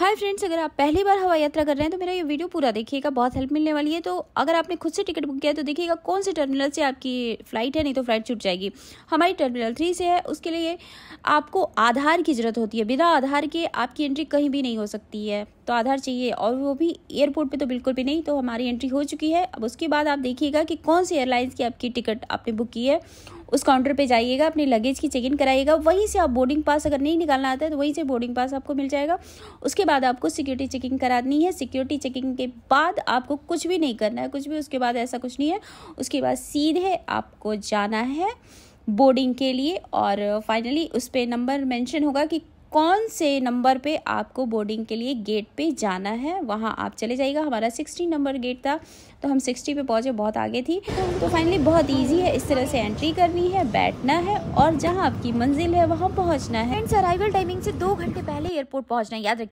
hi friends अगर आप पहली बार हवाई यात्रा कर रहे हैं तो मेरा ये वीडियो पूरा देखिएगा बहुत हेल्प मिलने वाली है तो अगर आपने खुद से टिकट बुक किया तो देखिएगा कौन से टर्मिनल से आपकी फ़्लाइट है नहीं तो फ्लाइट छूट जाएगी हमारी टर्मिनल थ्री से है उसके लिए आपको आधार की ज़रूरत होती है बिना आधार के आपकी एंट्री कहीं भी नहीं हो सकती है तो आधार चाहिए और वो भी एयरपोर्ट पर तो बिल्कुल भी नहीं तो हमारी एंट्री हो चुकी है अब उसके बाद आप देखिएगा कि कौन सी एयरलाइंस की आपकी टिकट आपने बुक की है उस काउंटर पे जाइएगा अपने लगेज की चेक इन कराइएगा वहीं से आप बोर्डिंग पास अगर नहीं निकालना आता है तो वहीं से बोर्डिंग पास आपको मिल जाएगा उसके बाद आपको सिक्योरिटी चेकिंग करानी है सिक्योरिटी चेकिंग के बाद आपको कुछ भी नहीं करना है कुछ भी उसके बाद ऐसा कुछ नहीं है उसके बाद सीधे आपको जाना है बोर्डिंग के लिए और फाइनली उस पर नंबर मैंशन होगा कि कौन से नंबर पे आपको बोर्डिंग के लिए गेट पे जाना है वहाँ आप चले जाइएगा हमारा सिक्सटी नंबर गेट था तो हम सिक्सटी पे पहुँचे बहुत आगे थी तो फाइनली बहुत इजी है इस तरह से एंट्री करनी है बैठना है और जहाँ आपकी मंजिल है वहाँ पहुँचना है एंड अराइवल टाइमिंग से दो घंटे पहले एयरपोर्ट पहुँचना याद